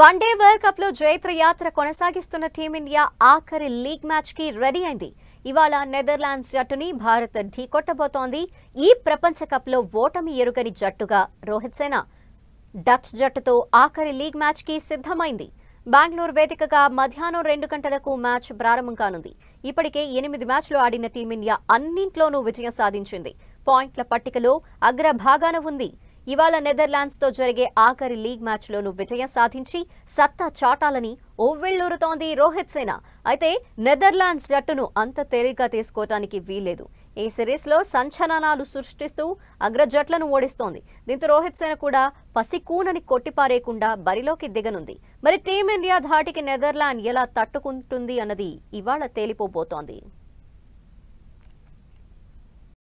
one day world cup లో జైత్ర యాత్ర కొనసాగిస్తున్న టీమిండియా ఆఖరి లీగ్ మ్యాచ్ కి రెడీ అయింది ఇవాళ నెదర్లాండ్స్ జట్టుని భారత్ ఢీకొట్టబోతోంది ఈ ప్రపంచ కప్ లో ఓటమి ఎరుగని జట్టుగా రోహిత్ సేన డచ్ జట్టుతో ఆఖరి లీగ్ మ్యాచ్ కి సిద్ధమైంది బెంగళూరు వేదికగా మధ్యాహ్నం రెండు గంటలకు మ్యాచ్ ప్రారంభం కానుంది ఇప్పటికే ఎనిమిది మ్యాచ్లు ఆడిన టీమిండియా అన్నింట్లోనూ విజయం సాధించింది పాయింట్ల పట్టికలో అగ్రభాగాన ఉంది ఇవాళ నెదర్లాండ్స్తో జరిగే ఆఖరి లీగ్ మ్యాచ్లోనూ విజయం సాధించి సత్తా చాటాలని ఓవ్వెళ్ళూరుతోంది రోహిత్ సేన అయితే నెదర్లాండ్స్ జట్టును అంత తేలిగ్గా తీసుకోవటానికి వీల్లేదు ఈ సిరీస్లో సంచలనాలు సృష్టిస్తూ అగ్ర జట్లను ఓడిస్తోంది దీంతో రోహిత్ సేన కూడా పసికూనని కొట్టిపారేయకుండా బరిలోకి దిగనుంది మరి టీమిండియా ధాటికి నెదర్లాండ్ ఎలా తట్టుకుంటుంది అన్నది ఇవాళ తేలిపోబోతోంది